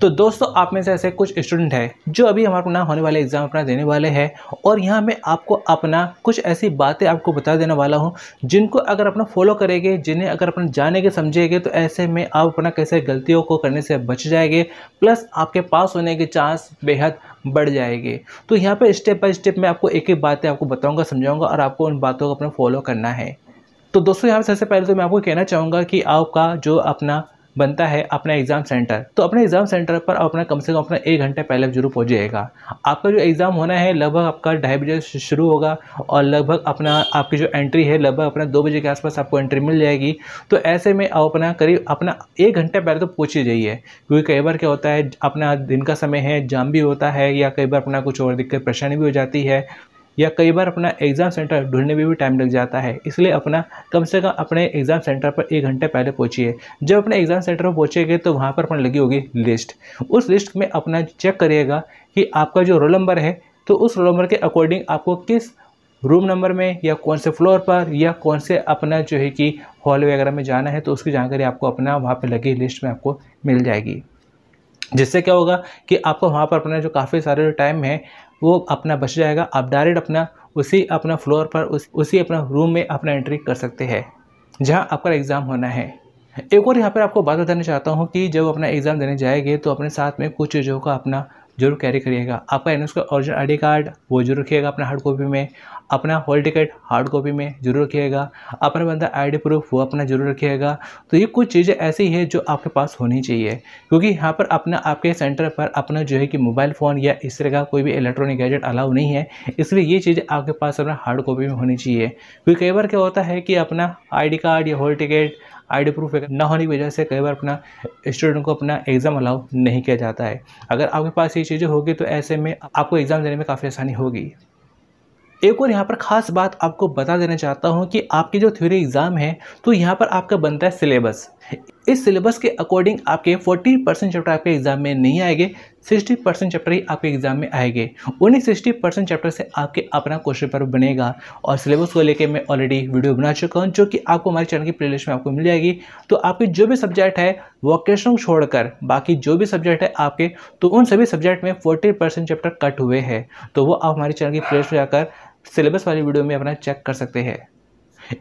तो दोस्तों आप में से ऐसे कुछ स्टूडेंट हैं जो अभी हमारे अपना होने वाले एग्ज़ाम अपना देने वाले हैं और यहाँ मैं आपको अपना कुछ ऐसी बातें आपको बता देने वाला हूँ जिनको अगर अपना फॉलो करेंगे जिन्हें अगर अपना जानेंगे समझेंगे तो ऐसे में आप अपना कैसे गलतियों को करने से बच जाएंगे प्लस आपके पास होने के चांस बेहद बढ़ जाएंगे तो यहाँ पर स्टेप बाय स्टेप मैं आपको एक एक बातें आपको बताऊँगा समझाऊँगा और आपको उन बातों को अपना फॉलो करना है तो दोस्तों यहाँ सबसे पहले तो मैं आपको कहना चाहूँगा कि आपका जो अपना बनता है अपना एग्ज़ाम सेंटर तो अपने एग्ज़ाम सेंटर पर अपना कम से कम अपना एक घंटे पहले जरूर पहुंचेगा आपका जो एग्ज़ाम होना है लगभग आपका ढाई बजे शुरू होगा और लगभग अपना आपकी जो एंट्री है लगभग अपना दो बजे के आसपास आपको एंट्री मिल जाएगी तो ऐसे में आप अपना करीब अपना एक घंटे पहले तो पूछ ही जाइए क्योंकि कई बार क्या होता है अपना दिन का समय है जाम भी होता है या कई बार अपना कुछ और दिक्कत परेशानी भी हो जाती है या कई बार अपना एग्ज़ाम सेंटर ढूंढने में भी टाइम लग जाता है इसलिए अपना कम से कम अपने एग्ज़ाम सेंटर पर एक घंटे पहले पहुँचिए जब अपने एग्ज़ाम सेंटर पर पहुँचेंगे तो वहाँ पर अपन लगी होगी लिस्ट उस लिस्ट में अपना चेक करिएगा कि आपका जो रोल नंबर है तो उस रोल नंबर के अकॉर्डिंग आपको किस रूम नंबर में या कौन से फ्लोर पर या कौन से अपना जो है कि हॉल वगैरह में जाना है तो उसकी जानकारी आपको अपना वहाँ पर लगी लिस्ट में आपको मिल जाएगी जिससे क्या होगा कि आपको वहाँ पर अपना जो काफ़ी सारे जो टाइम है वो अपना बच जाएगा आप डायरेक्ट अपना उसी अपना फ्लोर पर उस, उसी अपना रूम में अपना एंट्री कर सकते हैं जहाँ आपका एग्ज़ाम होना है एक और यहाँ पर आपको बात बताना चाहता हूँ कि जब अपना एग्ज़ाम देने जाएंगे तो अपने साथ में कुछ चीज़ों का अपना जरूर कैरी करिएगा आपका एन का ओरिजिनल आई कार्ड वो जरूर रखिएगा अपना हार्ड कॉपी में अपना हॉल टिकट हार्ड कॉपी में ज़रूर रखिएगा अपना बंदा आईडी प्रूफ वो अपना ज़रूर रखिएगा तो ये कुछ चीज़ें ऐसी हैं जो आपके पास होनी चाहिए क्योंकि यहाँ पर अपना आपके सेंटर पर अपना जो है कि मोबाइल फ़ोन या इस तरह का कोई भी इलेक्ट्रॉनिक गैजेट अलाउ नहीं है इसलिए ये चीज़ें आपके पास अपना हार्ड कॉपी में होनी चाहिए क्योंकि कई बार क्या होता है कि अपना आई कार्ड या हॉल टिकट आईडी प्रूफ ना होने की वजह से कई बार अपना स्टूडेंट को अपना एग्ज़ाम अलाउ नहीं किया जाता है अगर आपके पास ये चीज़ें होगी तो ऐसे में आपको एग्ज़ाम देने में काफ़ी आसानी होगी एक और यहाँ पर ख़ास बात आपको बता देना चाहता हूँ कि आपके जो थ्योरी एग्ज़ाम है तो यहाँ पर आपका बनता है सिलेबस इस सिलेबस के अकॉर्डिंग आपके 40 परसेंट चैप्टर आपके एग्ज़ाम में नहीं आएंगे 60 परसेंट चैप्टर ही आपके एग्ज़ाम में आएंगे उन्हीं 60 परसेंट चैप्टर से आपके अपना क्वेश्चन पेपर बनेगा और सिलेबस को लेकर मैं ऑलरेडी वीडियो बना चुका हूँ जो कि आपको हमारे चैनल की प्ले में आपको मिल जाएगी तो आपके जो भी सब्जेक्ट है वोकेशन छोड़कर बाकी जो भी सब्जेक्ट है आपके तो उन सभी सब्जेक्ट में फोर्टी चैप्टर कट हुए हैं तो वो आप हमारे चैनल की प्ले में जाकर सिलेबस वाली वीडियो में अपना चेक कर सकते हैं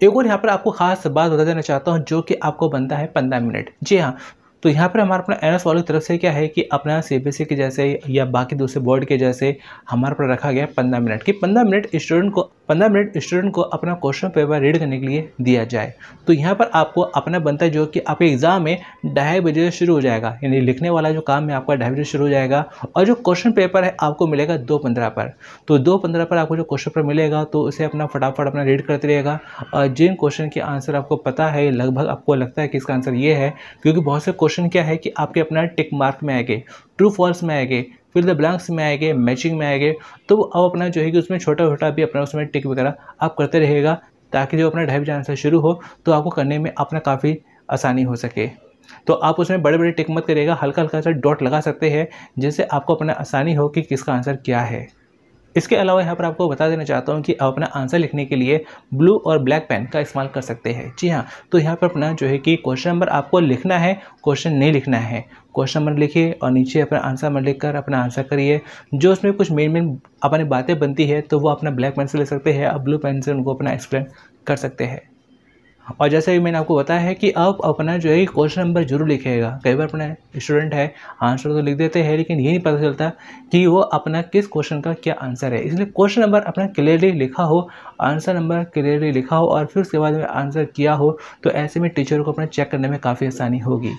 एक और यहाँ पर आपको खास बात बता देना चाहता हूँ जो कि आपको बनता है पंद्रह मिनट जी हाँ तो यहाँ पर हमारा अपना एन एस वालों की तरफ से क्या है कि अपना सी बी एस के जैसे या बाकी दूसरे बोर्ड के जैसे हमारे पर रखा गया है पंद्रह मिनट कि पंद्रह मिनट स्टूडेंट को पंद्रह मिनट स्टूडेंट को अपना क्वेश्चन पेपर रीड करने के लिए दिया जाए तो यहाँ पर आपको अपना बनता है जो कि आपके एग्ज़ाम में ढाई बजे से शुरू हो जाएगा यानी लिखने वाला जो काम है आपका ढाई बजे शुरू हो जाएगा और जो क्वेश्चन पेपर है आपको मिलेगा दो पंद्रह पर तो दो पंद्रह पर आपको जो क्वेश्चन पेपर मिलेगा तो उसे अपना फटाफट अपना रीड करते रहेगा और जिन क्वेश्चन के आंसर आपको पता है लगभग आपको लगता है कि इसका आंसर ये है क्योंकि बहुत से क्वेश्चन क्या है कि आपके अपना टिक मार्क में आएंगे ट्रू फॉल्स में आएंगे फिर द ब्लैंक्स में आएंगे मैचिंग में आएंगे तो अब अपना जो है कि उसमें छोटा छोटा भी अपना उसमें टिक वगैरह आप करते रहेगा ताकि जो अपना ढाई बजे आंसर शुरू हो तो आपको करने में अपना काफ़ी आसानी हो सके तो आप उसमें बड़े बड़े टिक मत करिएगा हल्का हल्का सा डॉट लगा सकते हैं जिससे आपको अपना आसानी हो कि किसका आंसर क्या है इसके अलावा यहाँ पर आपको बता देना चाहता हूँ कि आप अपना आंसर लिखने के लिए ब्लू और ब्लैक पेन का इस्तेमाल कर सकते हैं जी हाँ तो यहाँ पर अपना जो है कि क्वेश्चन नंबर आपको लिखना है क्वेश्चन नहीं लिखना है क्वेश्चन नंबर लिखिए और नीचे अपना आंसर नंबर लिखकर अपना आंसर करिए जो उसमें कुछ मेन मेन अपनी बातें बनती है तो वो अपना ब्लैक पेन से ले सकते हैं और ब्लू पेन से उनको अपना एक्सप्लेन कर सकते हैं और जैसे कि मैंने आपको बताया है कि आप अपना जो है क्वेश्चन नंबर जरूर लिखेगा कई बार अपने स्टूडेंट है आंसर तो लिख देते हैं लेकिन ये नहीं पता चलता कि वो अपना किस क्वेश्चन का क्या आंसर है इसलिए क्वेश्चन नंबर अपना क्लियरली लिखा हो आंसर नंबर क्लियरली लिखा हो और फिर उसके बाद में आंसर किया हो तो ऐसे में टीचर को अपना चेक करने में काफ़ी आसानी होगी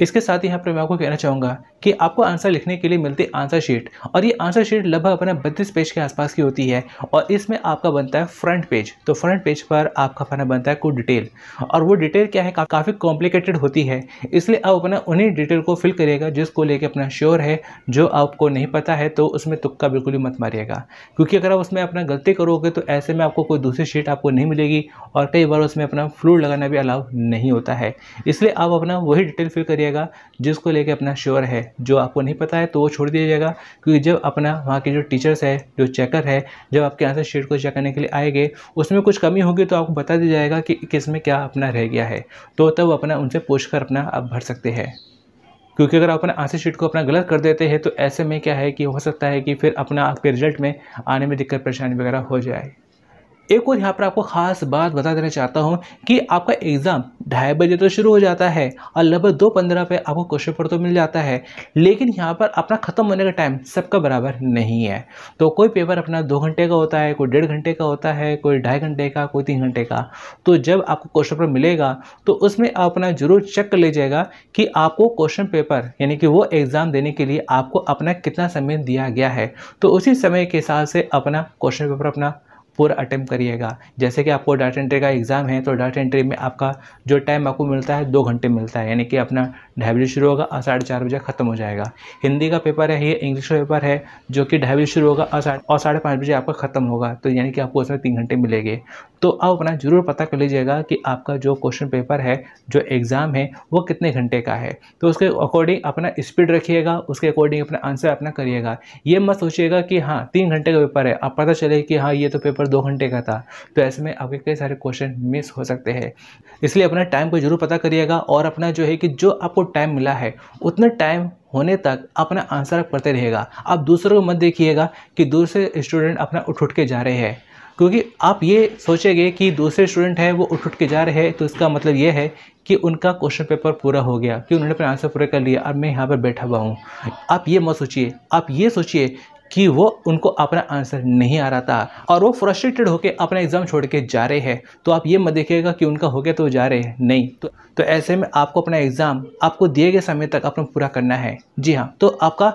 इसके साथ यहाँ पर मैं आपको कहना चाहूँगा कि आपको आंसर लिखने के लिए मिलती आंसर शीट और ये आंसर शीट लगभग अपना बत्तीस पेज के आसपास की होती है और इसमें आपका बनता है फ्रंट पेज तो फ्रंट पेज पर आपका अपना बनता है कुछ डिटेल और वो डिटेल क्या है का, काफ़ी कॉम्प्लिकेटेड होती है इसलिए आप अपना उन्हीं डिटेल को फिल करिएगा जिसको लेकर अपना श्योर है जो आपको नहीं पता है तो उसमें तुक्का बिल्कुल भी मत मारिएगा क्योंकि अगर आप उसमें अपना गलती करोगे तो ऐसे में आपको कोई दूसरी शीट आपको नहीं मिलेगी और कई बार उसमें अपना फ्लूड लगाना भी अलाउ नहीं होता है इसलिए आप अपना वही डिटेल फिल करिएगा जिसको लेके अपना श्योर है जो आपको नहीं पता है तो वो छोड़ दीजिएगा क्योंकि जब अपना वहाँ के जो टीचर्स है जो चेकर है जब आपके आंसर शीट को चेक करने के लिए आएंगे उसमें कुछ कमी होगी तो आपको बता दिया जाएगा कि किस में क्या अपना रह गया है तो तब अपना उनसे पूछ कर अपना आप भर सकते हैं क्योंकि अगर आप अपना आंसर शीट को अपना गलत कर देते हैं तो ऐसे में क्या है कि हो सकता है कि फिर अपना आपके रिजल्ट में आने में दिक्कत परेशानी वगैरह हो जाए एक और यहाँ पर आपको ख़ास बात बता देना चाहता हूँ कि आपका एग्ज़ाम ढाई बजे तो शुरू हो जाता है और लगभग दो पंद्रह पे आपको क्वेश्चन पेपर तो मिल जाता है लेकिन यहाँ पर अपना ख़त्म होने का टाइम सबका बराबर नहीं है तो कोई पेपर अपना दो घंटे का होता है कोई डेढ़ घंटे का होता है कोई ढाई घंटे का कोई तीन घंटे का तो जब आपको क्वेश्चन पेपर मिलेगा तो उसमें आप अपना जरूर चेक कर लीजिएगा कि आपको क्वेश्चन पेपर यानी कि वो एग्ज़ाम देने के लिए आपको अपना कितना समय दिया गया है तो उसी समय के हिसाब से अपना क्वेश्चन पेपर अपना पूरा अटैम्प्ट करिएगा जैसे कि आपको डाटा एंट्री का एग्ज़ाम है तो डाटा एंट्री में आपका जो टाइम आपको मिलता है दो घंटे मिलता है यानी कि अपना ढाई बजे शुरू होगा और साढ़े चार बजे ख़त्म हो जाएगा हिंदी का पेपर है ये इंग्लिश का पेपर है जो कि ढाई बजे शुरू होगा और साढ़े पाँच बजे आपका ख़त्म होगा तो यानी कि आपको उसमें तीन घंटे मिलेंगे तो आप अपना ज़रूर पता कर लीजिएगा कि आपका जो क्वेश्चन पेपर है जो एग्ज़ाम है वो कितने घंटे का है तो उसके अकॉर्डिंग अपना स्पीड रखिएगा उसके अकॉर्डिंग अपना आंसर अपना करिएगा ये मत सोचिएगा कि हाँ तीन घंटे का पेपर है आप पता चले कि हाँ ये तो पेपर पेपर दो घंटे का था तो ऐसे में आपके कई सारे क्वेश्चन मिस हो सकते हैं इसलिए अपना टाइम को जरूर पता करिएगा और अपना जो है कि जो आपको टाइम मिला है उतना टाइम होने तक अपना आंसर पढ़ते रहेगा आप दूसरों को मत देखिएगा कि दूसरे स्टूडेंट अपना उठ उठ के जा रहे हैं क्योंकि आप ये सोचेंगे कि दूसरे स्टूडेंट हैं वो उठ उठ के जा रहे हैं तो इसका मतलब ये है कि उनका क्वेश्चन पेपर पूरा हो गया कि उन्होंने अपने आंसर पूरा कर लिया और मैं यहाँ पर बैठा हुआ हूँ आप ये मत सोचिए आप ये सोचिए कि वो उनको अपना आंसर नहीं आ रहा था और वो फ्रस्ट्रेटेड होकर अपना एग्ज़ाम छोड़ के जा रहे हैं तो आप ये मत देखिएगा कि उनका हो गया तो जा रहे हैं नहीं तो, तो ऐसे में आपको अपना एग्ज़ाम आपको दिए गए समय तक अपना पूरा करना है जी हाँ तो आपका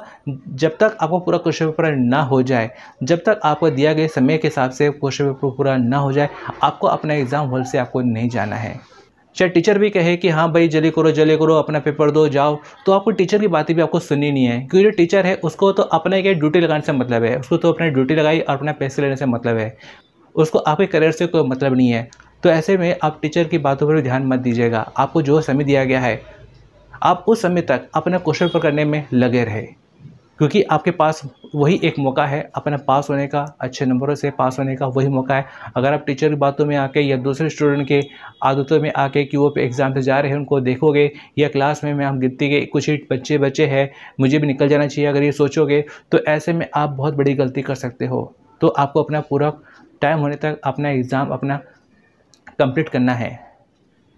जब तक आपको पूरा क्वेश्चन पेपर ना हो जाए जब तक आपको दिया गया समय के हिसाब से क्वेश्चन पेपर पूरा ना हो जाए आपको अपना एग्ज़ाम हॉल से आपको नहीं जाना है चाहे टीचर भी कहे कि हाँ भाई जल्दी करो जल्दी करो अपना पेपर दो जाओ तो आपको टीचर की बातें भी आपको सुननी नहीं है क्योंकि जो टीचर है उसको तो अपने के ड्यूटी लगाने से मतलब है उसको तो अपने ड्यूटी लगाई और अपना पैसे लेने से मतलब है उसको आपके करियर से कोई मतलब नहीं है तो ऐसे में आप टीचर की बातों पर ध्यान मत दीजिएगा आपको जो समय दिया गया है आप उस समय तक अपना क्वेश्चन पर करने में लगे रहे क्योंकि आपके पास वही एक मौका है अपने पास होने का अच्छे नंबरों से पास होने का वही मौका है अगर आप टीचर की बातों में आके या दूसरे स्टूडेंट के आदतों में आके कि वो एग्ज़ाम से जा रहे हैं उनको देखोगे या क्लास में मैं हम गिनती के कुछ ही बच्चे बच्चे हैं मुझे भी निकल जाना चाहिए अगर ये सोचोगे तो ऐसे में आप बहुत बड़ी गलती कर सकते हो तो आपको अपना पूरा टाइम होने तक अपना एग्ज़ाम अपना कंप्लीट करना है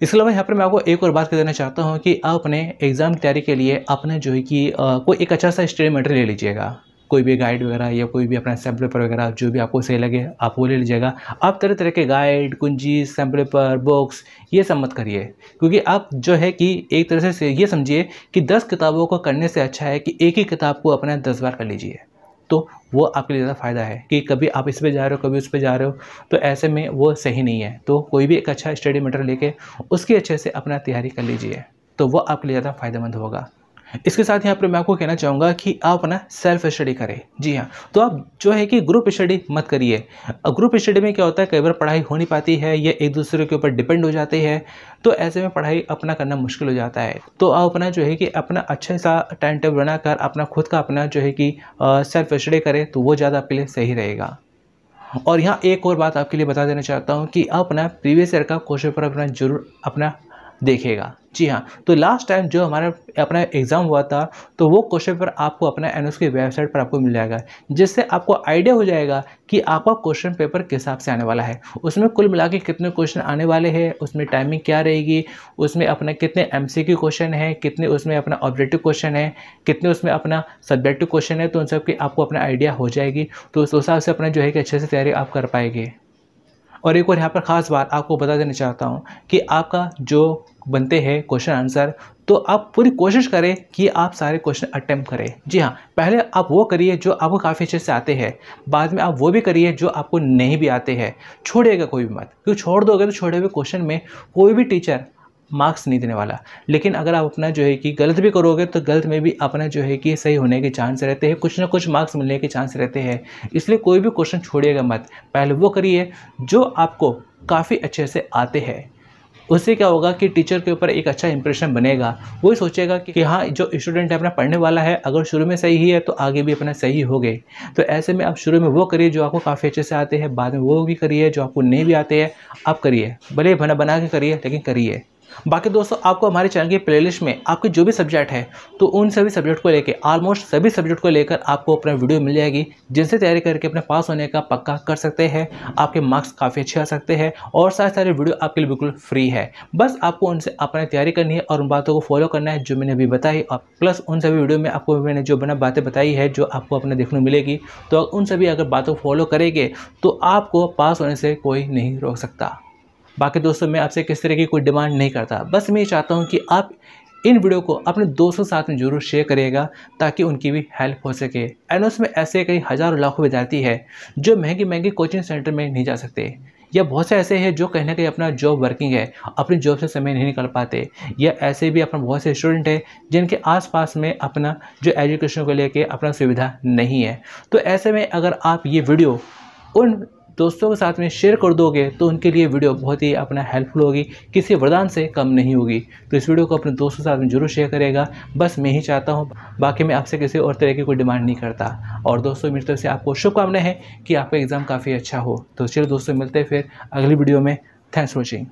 इसके अलावा यहाँ पर मैं आपको एक और बात कर देना चाहता हूँ कि आप अपने एग्ज़ाम की तैयारी के लिए अपने जो है कि कोई एक अच्छा सा स्टडी मटेरियल ले लीजिएगा कोई भी गाइड वगैरह या कोई भी अपना सैम्पल पेपर वगैरह जो भी आपको सही लगे आप वो ले लीजिएगा आप तरह तरह के गाइड कुंजी सैम्पल पेपर बुक्स ये सब मत करिए क्योंकि आप जो है कि एक तरह से ये समझिए कि दस किताबों को करने से अच्छा है कि एक ही किताब को अपना दस बार कर लीजिए तो वो आपके लिए ज़्यादा फ़ायदा है कि कभी आप इस पर जा रहे हो कभी उस पर जा रहे हो तो ऐसे में वो सही नहीं है तो कोई भी एक अच्छा स्टडी मटेरियल लेके उसकी अच्छे से अपना तैयारी कर लीजिए तो वो आपके लिए ज़्यादा फ़ायदेमंद होगा इसके साथ यहाँ पर मैं आपको कहना चाहूँगा कि आप ना सेल्फ स्टडी करें जी हाँ तो आप जो है कि ग्रुप स्टडी मत करिए ग्रुप स्टडी में क्या होता है कई बार पढ़ाई हो नहीं पाती है या एक दूसरे के ऊपर डिपेंड हो जाते हैं तो ऐसे में पढ़ाई अपना करना मुश्किल हो जाता है तो आप अपना जो है कि अपना अच्छे सा टाइम टेबल बनाकर अपना खुद का अपना जो है कि सेल्फ स्टडी करें तो वो ज़्यादा आपके लिए सही रहेगा और यहाँ एक और बात आपके लिए बता देना चाहता हूँ कि आप अपना प्रीवियस ईयर का क्वेश्चन पेपर अपना जरूर अपना देखेगा जी हाँ तो लास्ट टाइम जो हमारा अपना एग्ज़ाम हुआ था तो वो क्वेश्चन पेपर आपको अपना एन की वेबसाइट पर आपको मिल जाएगा जिससे आपको आइडिया हो जाएगा कि आपका क्वेश्चन पेपर किस हिसाब से आने वाला है उसमें कुल मिला के कितने क्वेश्चन आने वाले हैं उसमें टाइमिंग क्या रहेगी उसमें अपना कितने एम क्वेश्चन हैं कितने उसमें अपना ऑब्जेक्टिव क्वेश्चन है कितने उसमें अपना सब्जेक्टिव क्वेश्चन है तो उन सब की आपको अपना आइडिया हो जाएगी तो उस हिसाब से अपना जो है कि अच्छे से तैयारी आप कर पाएंगे और एक और यहाँ पर ख़ास बात आपको बता देना चाहता हूँ कि आपका जो बनते हैं क्वेश्चन आंसर तो आप पूरी कोशिश करें कि आप सारे क्वेश्चन अटैम्प्ट करें जी हाँ पहले आप वो करिए जो आपको काफ़ी अच्छे से आते हैं बाद में आप वो भी करिए जो आपको नहीं भी आते हैं छोड़ेगा कोई भी मत क्योंकि छोड़ दोगे तो छोड़े हुए क्वेश्चन में कोई भी टीचर मार्क्स नहीं देने वाला लेकिन अगर आप अपना जो है कि गलत भी करोगे तो गलत में भी अपना जो है कि सही होने के चांस रहते हैं कुछ ना कुछ मार्क्स मिलने के चांस रहते हैं इसलिए कोई भी क्वेश्चन छोड़िएगा मत पहले वो करिए जो आपको काफ़ी अच्छे से आते हैं उससे क्या होगा कि टीचर के ऊपर एक अच्छा इंप्रेशन बनेगा वो सोचेगा कि, हाँ जो स्टूडेंट है अपना पढ़ने वाला है अगर शुरू में सही ही है तो आगे भी अपना सही हो गए तो ऐसे में आप शुरू में वो करिए जो आपको काफ़ी अच्छे से आते हैं बाद में वो भी करिए जो आपको नहीं भी आते हैं आप करिए भले बना बना के करिए लेकिन करिए बाकी दोस्तों आपको हमारे चैनल की प्लेलिस्ट में आपके जो भी सब्जेक्ट है तो उन सभी सब्जेक्ट को लेकर ऑलमोस्ट सभी सब्जेक्ट को लेकर आपको अपना वीडियो मिल जाएगी जिनसे तैयारी करके अपने पास होने का पक्का कर सकते हैं आपके मार्क्स काफ़ी अच्छे आ सकते हैं और सारे सारे वीडियो आपके लिए बिल्कुल फ्री है बस आपको उनसे अपनी तैयारी करनी है और उन बातों को फॉलो करना है जो मैंने अभी बताई और प्लस उन सभी वीडियो में आपको मैंने जो बना बातें बताई है जो आपको अपने देखने मिलेगी तो उन सभी अगर बातों को फॉलो करेंगे तो आपको पास होने से कोई नहीं रोक सकता बाकी दोस्तों मैं आपसे किस तरह की कोई डिमांड नहीं करता बस मैं ये चाहता हूँ कि आप इन वीडियो को अपने दोस्तों के साथ में जरूर शेयर करिएगा ताकि उनकी भी हेल्प हो सके एंड उसमें ऐसे कई हज़ारों लाखों विद्यार्थी है जो महंगी महंगी कोचिंग सेंटर में नहीं जा सकते या बहुत से ऐसे हैं जो कहीं ना कहीं अपना जॉब वर्किंग है अपनी जॉब से समय नहीं निकल पाते या ऐसे भी अपना बहुत से स्टूडेंट हैं जिनके आसपास में अपना जो एजुकेशन को लेके अपना सुविधा नहीं है तो ऐसे में अगर आप ये वीडियो उन दोस्तों के साथ में शेयर कर दोगे तो उनके लिए वीडियो बहुत ही अपना हेल्पफुल होगी किसी वरदान से कम नहीं होगी तो इस वीडियो को अपने दोस्तों के साथ में जरूर शेयर करेगा बस मैं ही चाहता हूँ बाकी मैं आपसे किसी और तरह की कोई डिमांड नहीं करता और दोस्तों मेरी तरफ से आपको शुभकामनाएं हैं कि आपका एग्ज़ाम काफ़ी अच्छा हो तो चलो दोस्तों मिलते हैं फिर अगली वीडियो में थैंक्स वॉचिंग